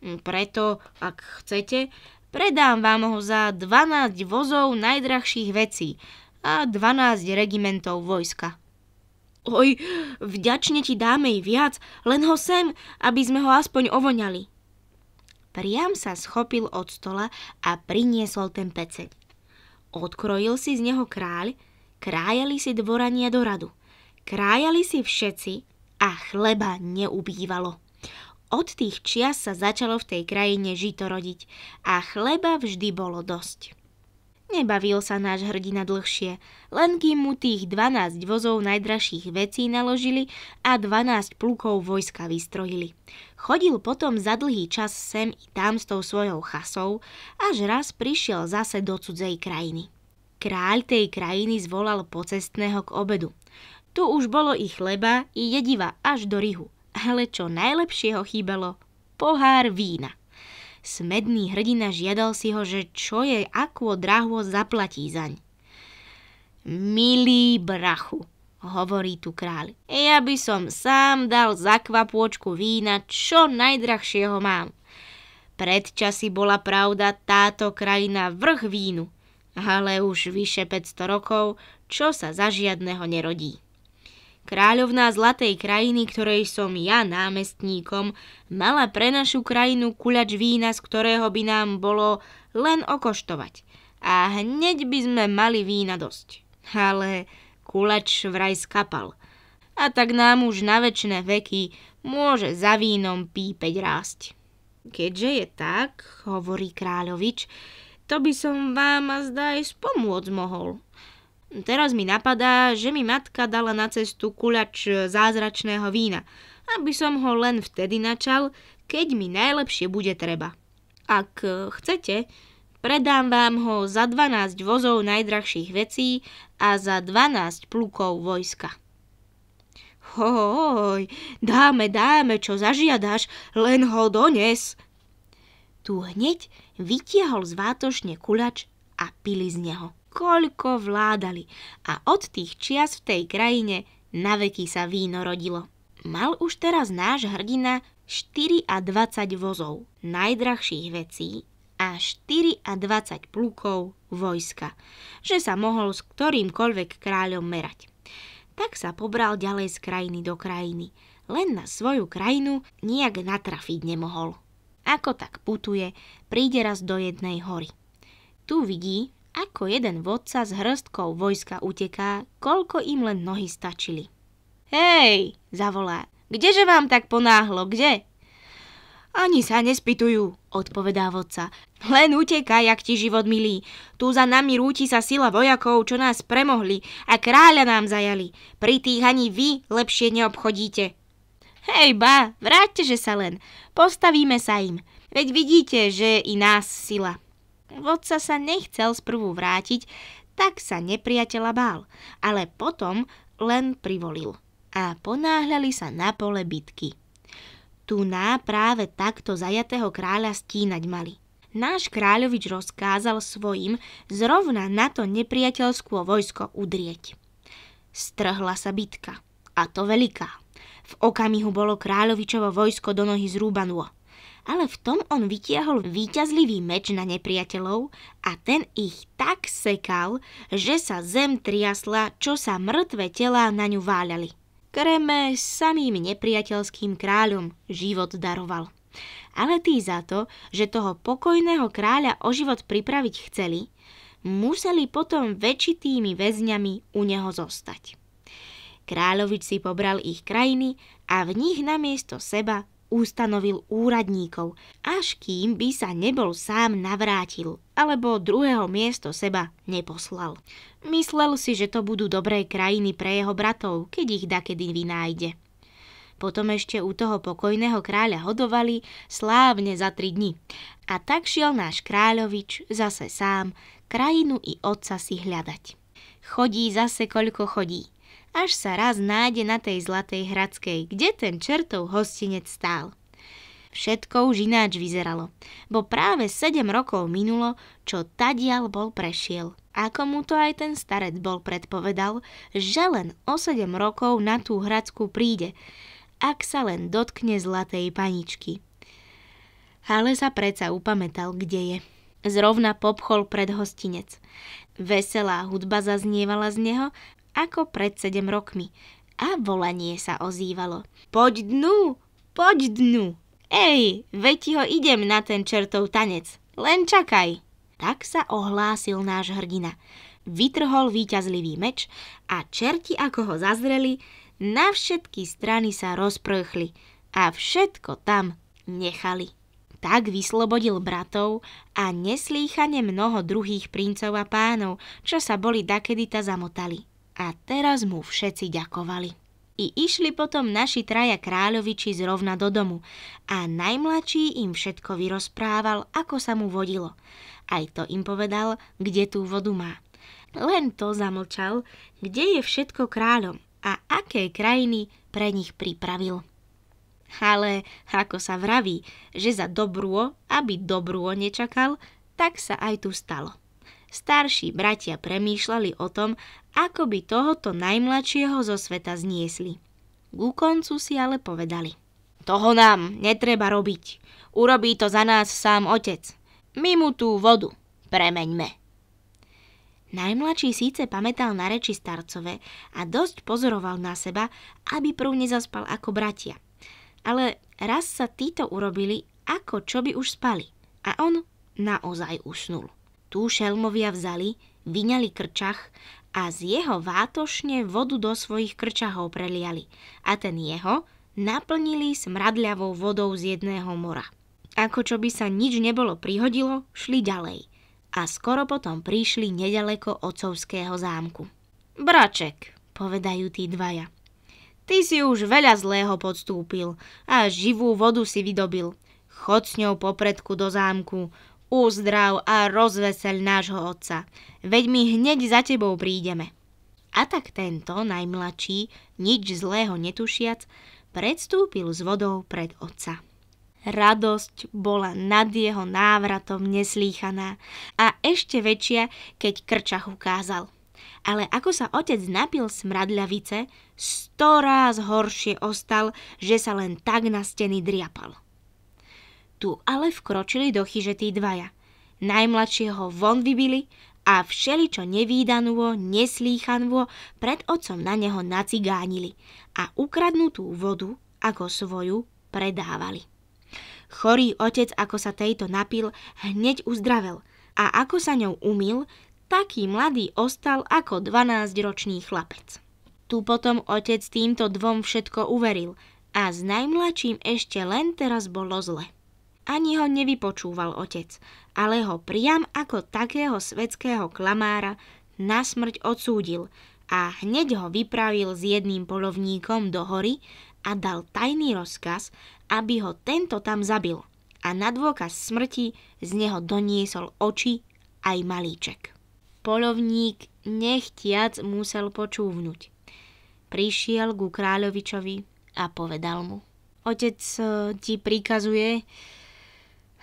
Hm, preto, ak chcete, predám vám ho za 12 vozov najdrahších vecí a 12 regimentov vojska. Oj, vďačne ti dáme i viac, len ho sem, aby sme ho aspoň ovoňali. Priam sa schopil od stola a priniesol ten peceň. Odkrojil si z neho kráľ, krájali si dvorania do radu. Krájali si všetci a chleba neubývalo. Od tých čias sa začalo v tej krajine žito rodiť a chleba vždy bolo dosť. Nebavil sa náš hrdina dlhšie, len kým mu tých 12 vozov najdražších vecí naložili a 12 plukov vojska vystrojili. Chodil potom za dlhý čas sem i tam s tou svojou chasou, až raz prišiel zase do cudzej krajiny. Kráľ tej krajiny zvolal pocestného k obedu. Tu už bolo i chleba, i jediva až do rihu, ale čo najlepšieho chýbalo, pohár vína. Smedný hrdina žiadal si ho, že čo je akvo drahvo zaplatí zaň. Milý brachu, hovorí tu kráľ, ja by som sám dal za kvapôčku vína, čo najdrahšieho mám. Predčasy bola pravda táto krajina vrch vínu, ale už vyše 500 rokov, čo sa za žiadneho nerodí. Kráľovná zlatej krajiny, ktorej som ja námestníkom, mala pre našu krajinu kuľač vína, z ktorého by nám bolo len okoštovať. A hneď by sme mali vína dosť. Ale kulač vraj skapal. A tak nám už na väčšie veky môže za vínom pípeť rásť. Keďže je tak, hovorí kráľovič, to by som vám a zdaj spomôcť mohol. Teraz mi napadá, že mi matka dala na cestu kuľač e, zázračného vína, aby som ho len vtedy načal, keď mi najlepšie bude treba. Ak e, chcete, predám vám ho za 12 vozov najdrahších vecí a za 12 plukov vojska. Hoj, dáme, dáme, čo zažiadaš, len ho dones. Tu hneď vytiahol z kuľač kulač a pili z neho koľko vládali a od tých čias v tej krajine naveky sa víno rodilo. Mal už teraz náš hrdina 24 vozov najdrahších vecí a 24 plukov vojska, že sa mohol s ktorýmkoľvek kráľom merať. Tak sa pobral ďalej z krajiny do krajiny, len na svoju krajinu nijak natrafiť nemohol. Ako tak putuje, príde raz do jednej hory. Tu vidí, ako jeden vodca s hrstkou vojska uteká, koľko im len nohy stačili. Hej, zavolá, kdeže vám tak ponáhlo, kde? Ani sa nespýtujú, odpovedá vodca. Len utekaj, jak ti život milí. Tu za nami rúti sa sila vojakov, čo nás premohli a kráľa nám zajali. Pri tých ani vy lepšie neobchodíte. Hej ba, vráťte že sa len. Postavíme sa im. Veď vidíte, že i nás sila. Vodca sa nechcel sprvu vrátiť, tak sa nepriateľa bál, ale potom len privolil a ponáhľali sa na pole bitky. Tu ná práve takto zajatého kráľa stínať mali. Náš kráľovič rozkázal svojim zrovna na to nepriateľskú vojsko udrieť. Strhla sa bitka, a to veľká. V okamihu bolo kráľovičovo vojsko do nohy zrúbanú ale v tom on vytiahol výťazlivý meč na nepriateľov a ten ich tak sekal, že sa zem triasla, čo sa mŕtve telá na ňu váľali. Kreme samým nepriateľským kráľom život daroval. Ale tí za to, že toho pokojného kráľa o život pripraviť chceli, museli potom väčšitými väzňami u neho zostať. Kráľovič si pobral ich krajiny a v nich namiesto seba ustanovil úradníkov, až kým by sa nebol sám navrátil alebo druhého miesto seba neposlal. Myslel si, že to budú dobré krajiny pre jeho bratov, keď ich dakedy vynájde. Potom ešte u toho pokojného kráľa hodovali slávne za tri dni. A tak šiel náš kráľovič zase sám krajinu i otca si hľadať. Chodí zase koľko chodí až sa raz nájde na tej Zlatej Hradskej, kde ten čertov hostinec stál. Všetko už ináč vyzeralo, bo práve 7 rokov minulo, čo tadial bol prešiel. Ako mu to aj ten starec bol predpovedal, že len o sedem rokov na tú Hradsku príde, ak sa len dotkne zlatej paničky. Ale sa predsa upamätal, kde je. Zrovna popchol pred hostinec. Veselá hudba zaznievala z neho ako pred sedem rokmi a volanie sa ozývalo. Poď dnu, poď dnu. Ej, veď ho idem na ten čertov tanec, len čakaj. Tak sa ohlásil náš hrdina. Vytrhol výťazlivý meč a čerti, ako ho zazreli, na všetky strany sa rozprchli a všetko tam nechali. Tak vyslobodil bratov a neslýchane mnoho druhých princov a pánov, čo sa boli ta zamotali. A teraz mu všetci ďakovali. I išli potom naši traja kráľoviči zrovna do domu a najmladší im všetko vyrozprával, ako sa mu vodilo. Aj to im povedal, kde tú vodu má. Len to zamlčal, kde je všetko kráľom a aké krajiny pre nich pripravil. Ale ako sa vraví, že za dobrúo, aby dobrú nečakal, tak sa aj tu stalo starší bratia premýšľali o tom, ako by tohoto najmladšieho zo sveta zniesli. Ku koncu si ale povedali. Toho nám netreba robiť. Urobí to za nás sám otec. My mu tú vodu premeňme. Najmladší síce pamätal na reči starcové a dosť pozoroval na seba, aby prv nezaspal ako bratia. Ale raz sa títo urobili, ako čo by už spali. A on naozaj usnul. Tu šelmovia vzali, vyňali krčach a z jeho vátošne vodu do svojich krčahov preliali a ten jeho naplnili smradľavou vodou z jedného mora. Ako čo by sa nič nebolo prihodilo, šli ďalej a skoro potom prišli nedaleko ocovského zámku. Braček, povedajú tí dvaja. Ty si už veľa zlého podstúpil a živú vodu si vydobil. Chod s ňou popredku do zámku, uzdrav a rozvesel nášho otca, veď my hneď za tebou prídeme. A tak tento, najmladší, nič zlého netušiac, predstúpil s vodou pred otca. Radosť bola nad jeho návratom neslýchaná a ešte väčšia, keď krčach ukázal. Ale ako sa otec napil smradľavice, sto ráz horšie ostal, že sa len tak na steny driapal. Tu ale vkročili do chyže tí dvaja. Najmladšieho von vybili a čo nevýdanúvo, neslýchanúvo pred otcom na neho nacigánili a ukradnutú vodu ako svoju predávali. Chorý otec, ako sa tejto napil, hneď uzdravel a ako sa ňou umil, taký mladý ostal ako 12-ročný chlapec. Tu potom otec týmto dvom všetko uveril a s najmladším ešte len teraz bolo zle. Ani ho nevypočúval otec, ale ho priam ako takého svetského klamára na smrť odsúdil a hneď ho vypravil s jedným polovníkom do hory a dal tajný rozkaz, aby ho tento tam zabil a na dôkaz smrti z neho doniesol oči aj malíček. Polovník nechtiac musel počúvnuť. Prišiel ku kráľovičovi a povedal mu. Otec eh, ti prikazuje,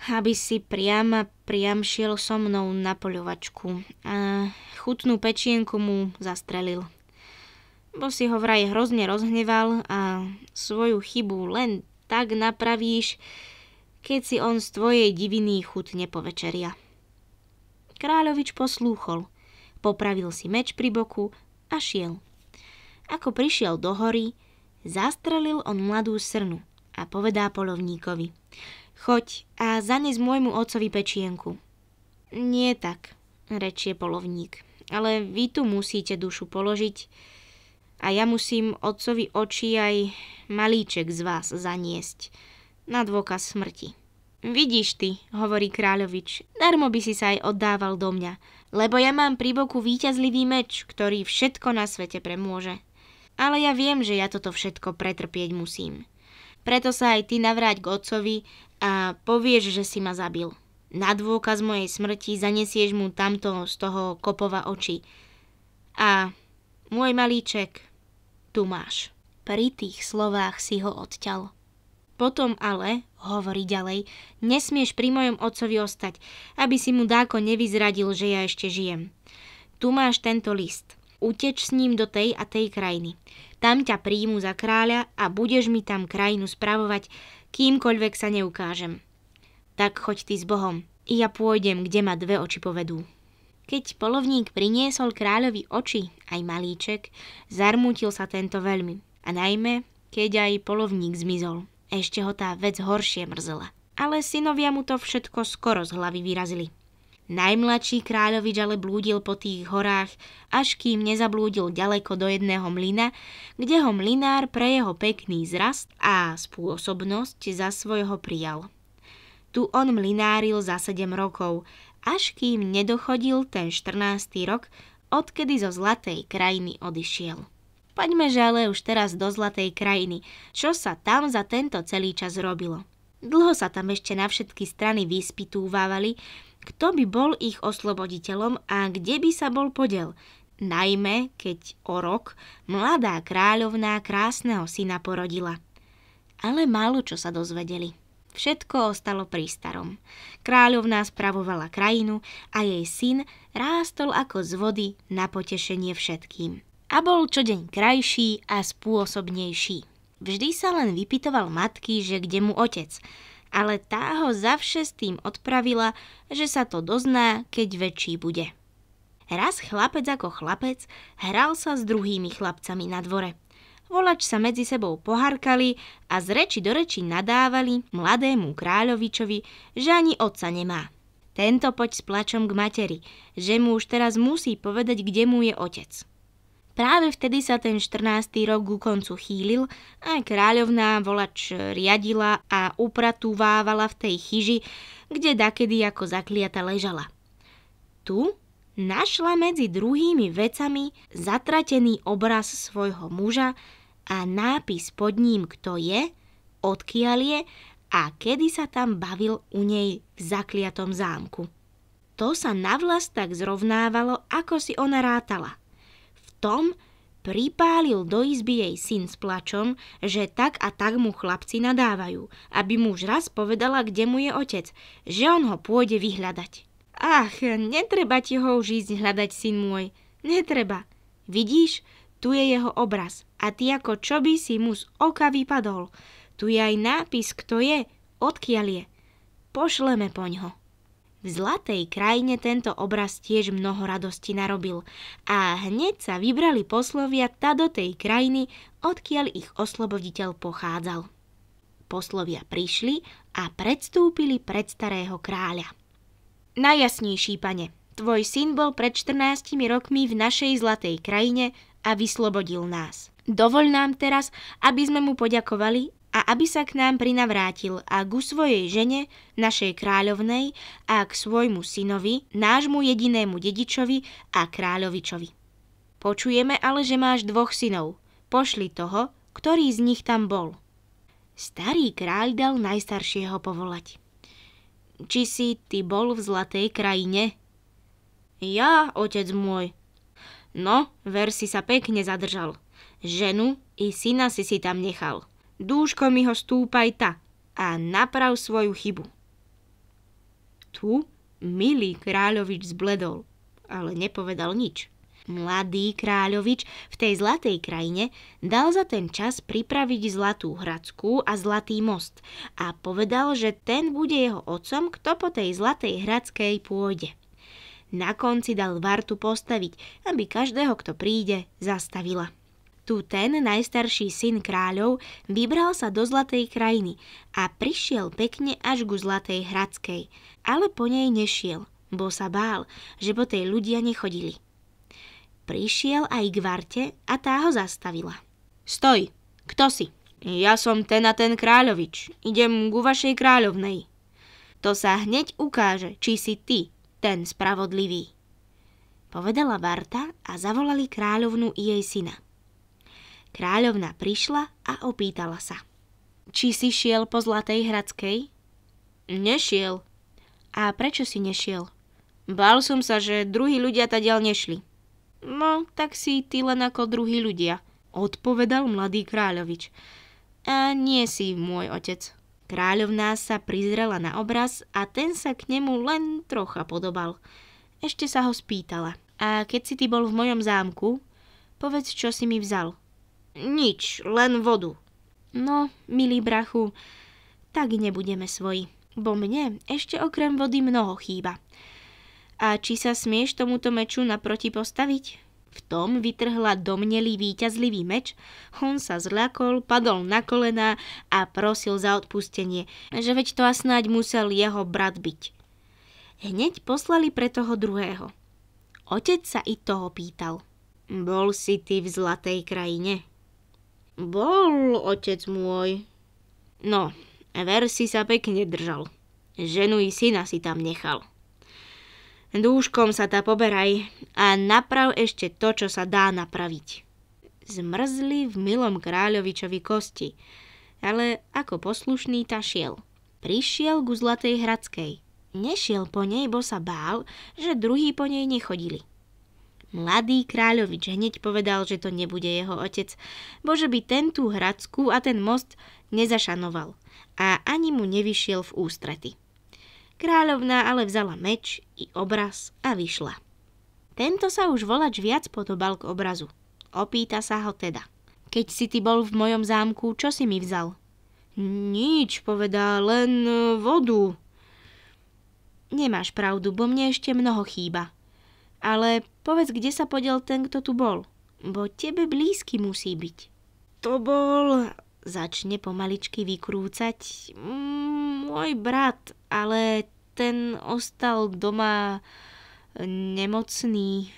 aby si priama priam šiel so mnou na poľovačku a chutnú pečienku mu zastrelil. Bo si ho vraj hrozne rozhneval a svoju chybu len tak napravíš, keď si on z tvojej diviny chutne povečeria. Kráľovič poslúchol, popravil si meč pri boku a šiel. Ako prišiel do hory, zastrelil on mladú srnu a povedá polovníkovi – Choď a zanes môjmu otcovi pečienku. Nie tak, rečie polovník, ale vy tu musíte dušu položiť a ja musím otcovi oči aj malíček z vás zaniesť na dôkaz smrti. Vidíš ty, hovorí kráľovič, darmo by si sa aj oddával do mňa, lebo ja mám pri boku víťazlivý meč, ktorý všetko na svete premôže. Ale ja viem, že ja toto všetko pretrpieť musím. Preto sa aj ty navráť k otcovi a povieš, že si ma zabil. Na dôkaz mojej smrti zanesieš mu tamto z toho kopova oči. A môj malíček, tu máš. Pri tých slovách si ho odťal. Potom ale, hovorí ďalej, nesmieš pri mojom otcovi ostať, aby si mu dáko nevyzradil, že ja ešte žijem. Tu máš tento list. Uteč s ním do tej a tej krajiny. Tam ťa príjmu za kráľa a budeš mi tam krajinu spravovať, kýmkoľvek sa neukážem. Tak choď ty s Bohom, i ja pôjdem, kde ma dve oči povedú. Keď polovník priniesol kráľovi oči, aj malíček, zarmútil sa tento veľmi. A najmä, keď aj polovník zmizol. Ešte ho tá vec horšie mrzela. Ale synovia mu to všetko skoro z hlavy vyrazili. Najmladší kráľovič ale blúdil po tých horách, až kým nezablúdil ďaleko do jedného mlyna, kde ho mlinár pre jeho pekný zrast a spôsobnosť za svojho prijal. Tu on mlináril za sedem rokov, až kým nedochodil ten 14. rok, odkedy zo Zlatej krajiny odišiel. Poďme že ale už teraz do Zlatej krajiny, čo sa tam za tento celý čas robilo. Dlho sa tam ešte na všetky strany vyspitúvávali, kto by bol ich osloboditeľom a kde by sa bol podel, najmä keď o rok mladá kráľovná krásneho syna porodila. Ale málo čo sa dozvedeli. Všetko ostalo pri starom. Kráľovná spravovala krajinu a jej syn rástol ako z vody na potešenie všetkým. A bol čo deň krajší a spôsobnejší. Vždy sa len vypytoval matky, že kde mu otec – ale tá ho za s odpravila, že sa to dozná, keď väčší bude. Raz chlapec ako chlapec hral sa s druhými chlapcami na dvore. Volač sa medzi sebou pohárkali a z reči do reči nadávali mladému kráľovičovi, že ani otca nemá. Tento poď s plačom k materi, že mu už teraz musí povedať, kde mu je otec. Práve vtedy sa ten 14. rok ku koncu chýlil a kráľovná volač riadila a upratúvávala v tej chyži, kde dakedy ako zakliata ležala. Tu našla medzi druhými vecami zatratený obraz svojho muža a nápis pod ním, kto je, odkiaľ je a kedy sa tam bavil u nej v zakliatom zámku. To sa navlas tak zrovnávalo, ako si ona rátala tom pripálil do izby jej syn s plačom, že tak a tak mu chlapci nadávajú, aby mu už raz povedala, kde mu je otec, že on ho pôjde vyhľadať. Ach, netreba ti ho už ísť hľadať, syn môj, netreba. Vidíš, tu je jeho obraz a ty ako čo by si mu z oka vypadol. Tu je aj nápis, kto je, odkiaľ je. Pošleme poň ho. V zlatej krajine tento obraz tiež mnoho radosti narobil a hneď sa vybrali poslovia ta do tej krajiny, odkiaľ ich osloboditeľ pochádzal. Poslovia prišli a predstúpili pred starého kráľa. Najjasnejší pane, tvoj syn bol pred 14 rokmi v našej zlatej krajine a vyslobodil nás. Dovoľ nám teraz, aby sme mu poďakovali a aby sa k nám prinavrátil a ku svojej žene, našej kráľovnej a k svojmu synovi, nášmu jedinému dedičovi a kráľovičovi. Počujeme ale, že máš dvoch synov. Pošli toho, ktorý z nich tam bol. Starý kráľ dal najstaršieho povolať. Či si ty bol v zlatej krajine? Ja, otec môj. No, ver si sa pekne zadržal. Ženu i syna si si tam nechal dúško mi ho stúpaj ta a naprav svoju chybu. Tu milý kráľovič zbledol, ale nepovedal nič. Mladý kráľovič v tej zlatej krajine dal za ten čas pripraviť zlatú hradskú a zlatý most a povedal, že ten bude jeho otcom, kto po tej zlatej hradskej pôjde. Na konci dal vartu postaviť, aby každého, kto príde, zastavila. Tu ten, najstarší syn kráľov, vybral sa do Zlatej krajiny a prišiel pekne až ku Zlatej Hradskej, ale po nej nešiel, bo sa bál, že po tej ľudia nechodili. Prišiel aj k Varte a tá ho zastavila. Stoj, kto si? Ja som ten a ten kráľovič, idem ku vašej kráľovnej. To sa hneď ukáže, či si ty ten spravodlivý. Povedala Varta a zavolali kráľovnú i jej syna. Kráľovna prišla a opýtala sa. Či si šiel po Zlatej Hradskej? Nešiel. A prečo si nešiel? Bál som sa, že druhí ľudia tadiaľ nešli. No, tak si ty len ako druhí ľudia, odpovedal mladý kráľovič. A nie si môj otec. Kráľovná sa prizrela na obraz a ten sa k nemu len trocha podobal. Ešte sa ho spýtala. A keď si ty bol v mojom zámku, povedz, čo si mi vzal. Nič, len vodu. No, milý brachu, tak nebudeme svoji, bo mne ešte okrem vody mnoho chýba. A či sa smieš tomuto meču naproti postaviť? V tom vytrhla domnelý výťazlivý meč, on sa zľakol, padol na kolená a prosil za odpustenie, že veď to a snáď musel jeho brat byť. Hneď poslali pre toho druhého. Otec sa i toho pýtal. Bol si ty v zlatej krajine? Bol otec môj. No, ver si sa pekne držal. Ženu i syna si tam nechal. Dúškom sa tá poberaj a naprav ešte to, čo sa dá napraviť. Zmrzli v milom kráľovičovi kosti, ale ako poslušný ta šiel. Prišiel ku Zlatej Hradskej. Nešiel po nej, bo sa bál, že druhí po nej nechodili. Mladý kráľovič hneď povedal, že to nebude jeho otec, bože by ten tú hradskú a ten most nezašanoval a ani mu nevyšiel v ústrety. Kráľovná ale vzala meč i obraz a vyšla. Tento sa už volač viac podobal k obrazu. Opýta sa ho teda. Keď si ty bol v mojom zámku, čo si mi vzal? Nič, povedal, len eh, vodu. Nemáš pravdu, bo mne ešte mnoho chýba, ale povedz, kde sa podiel ten, kto tu bol? Bo tebe blízky musí byť. To bol... Začne pomaličky vykrúcať. Mm, môj brat, ale ten ostal doma e, nemocný.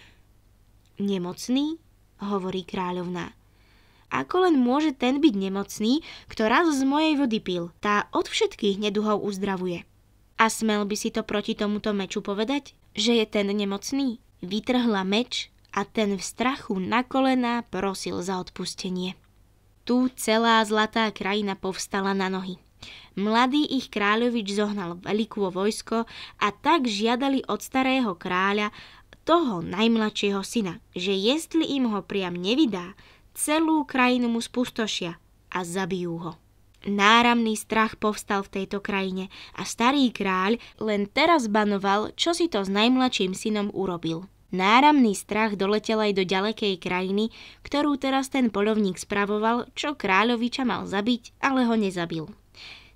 Nemocný? Hovorí kráľovná. Ako len môže ten byť nemocný, kto raz z mojej vody pil, tá od všetkých neduhov uzdravuje. A smel by si to proti tomuto meču povedať, že je ten nemocný? Vytrhla meč a ten v strachu na kolená prosil za odpustenie. Tu celá zlatá krajina povstala na nohy. Mladý ich kráľovič zohnal veľkú vojsko a tak žiadali od starého kráľa toho najmladšieho syna, že jestli im ho priam nevydá, celú krajinu mu spustošia a zabijú ho. Náramný strach povstal v tejto krajine a starý kráľ len teraz banoval, čo si to s najmladším synom urobil. Náramný strach doletel aj do ďalekej krajiny, ktorú teraz ten polovník spravoval, čo kráľoviča mal zabiť, ale ho nezabil.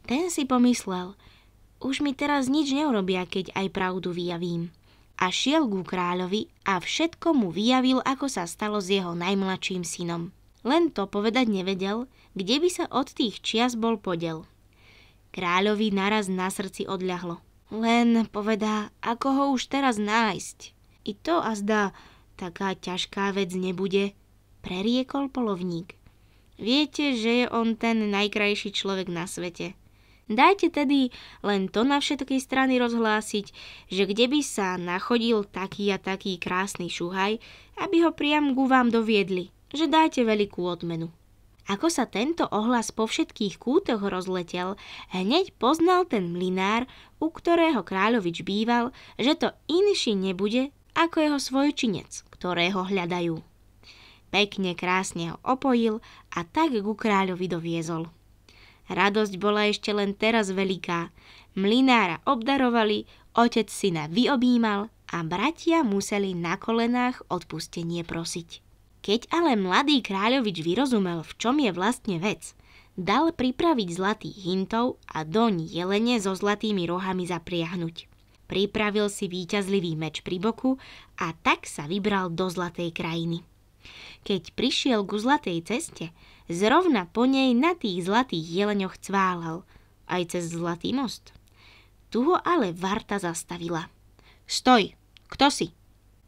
Ten si pomyslel, už mi teraz nič neurobia, keď aj pravdu vyjavím. A šiel ku kráľovi a všetko mu vyjavil, ako sa stalo s jeho najmladším synom. Len to povedať nevedel, kde by sa od tých čias bol podel. Kráľovi naraz na srdci odľahlo. Len povedá, ako ho už teraz nájsť. I to a zdá, taká ťažká vec nebude, preriekol polovník. Viete, že je on ten najkrajší človek na svete. Dajte tedy len to na všetky strany rozhlásiť, že kde by sa nachodil taký a taký krásny šuhaj, aby ho priam ku vám doviedli že dáte veľkú odmenu. Ako sa tento ohlas po všetkých kútoch rozletel, hneď poznal ten mlinár, u ktorého kráľovič býval, že to inší nebude ako jeho svojčinec, ktorého hľadajú. Pekne krásne ho opojil a tak ku kráľovi doviezol. Radosť bola ešte len teraz veľká. Mlinára obdarovali, otec syna vyobímal a bratia museli na kolenách odpustenie prosiť. Keď ale mladý kráľovič vyrozumel, v čom je vlastne vec, dal pripraviť zlatých hintov a doň jelene so zlatými rohami zapriahnuť. Pripravil si výťazlivý meč pri boku a tak sa vybral do zlatej krajiny. Keď prišiel ku zlatej ceste, zrovna po nej na tých zlatých jeleňoch cválal, aj cez zlatý most. Tu ho ale Varta zastavila. Stoj, kto si?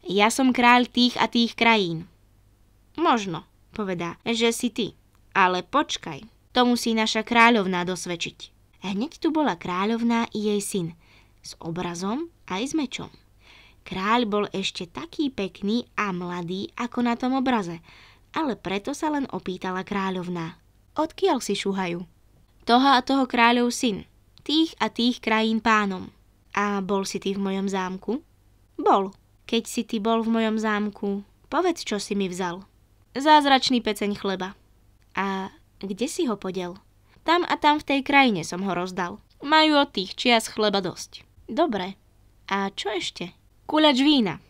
Ja som kráľ tých a tých krajín, Možno, povedá, že si ty. Ale počkaj, to musí naša kráľovná dosvedčiť. Hneď tu bola kráľovná i jej syn, s obrazom aj s mečom. Kráľ bol ešte taký pekný a mladý ako na tom obraze, ale preto sa len opýtala kráľovná. Odkiaľ si šúhajú? Toha a toho kráľov syn, tých a tých krajín pánom. A bol si ty v mojom zámku? Bol. Keď si ty bol v mojom zámku, povedz, čo si mi vzal zázračný peceň chleba. A kde si ho podel? Tam a tam v tej krajine som ho rozdal. Majú od tých čias chleba dosť. Dobre. A čo ešte? Kuľač vína.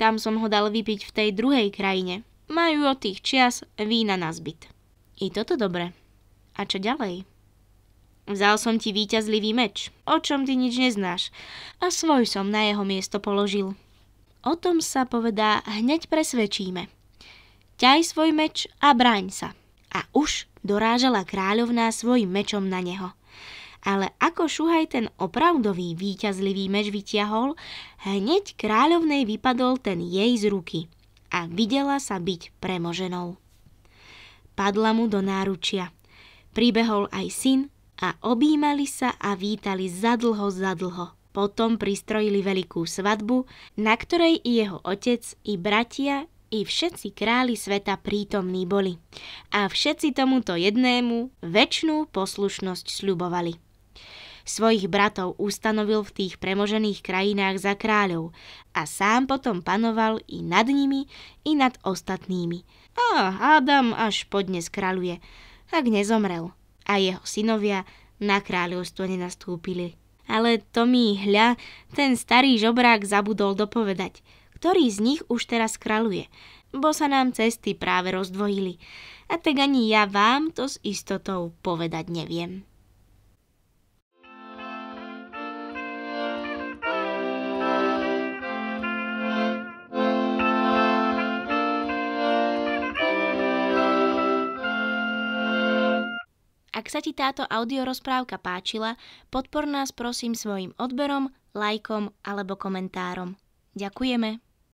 Tam som ho dal vypiť v tej druhej krajine. Majú od tých čias vína na zbyt. I toto dobre. A čo ďalej? Vzal som ti víťazlivý meč, o čom ty nič neznáš, a svoj som na jeho miesto položil. O tom sa povedá hneď presvedčíme ťaj svoj meč a bráň sa. A už dorážala kráľovná svojim mečom na neho. Ale ako Šuhaj ten opravdový výťazlivý meč vytiahol, hneď kráľovnej vypadol ten jej z ruky a videla sa byť premoženou. Padla mu do náručia. Pribehol aj syn a objímali sa a vítali zadlho, zadlho. Potom pristrojili veľkú svadbu, na ktorej i jeho otec, i bratia, i všetci králi sveta prítomní boli. A všetci tomuto jednému väčšnú poslušnosť sľubovali. Svojich bratov ustanovil v tých premožených krajinách za kráľov a sám potom panoval i nad nimi, i nad ostatnými. A Adam až podnes kráľuje, ak nezomrel. A jeho synovia na kráľovstvo nenastúpili. Ale to mi hľa, ten starý žobrák zabudol dopovedať – ktorý z nich už teraz kraluje, bo sa nám cesty práve rozdvojili. A tak ani ja vám to s istotou povedať neviem. Ak sa ti táto audiorozprávka páčila, podpor nás prosím svojim odberom, lajkom alebo komentárom. Ďakujeme.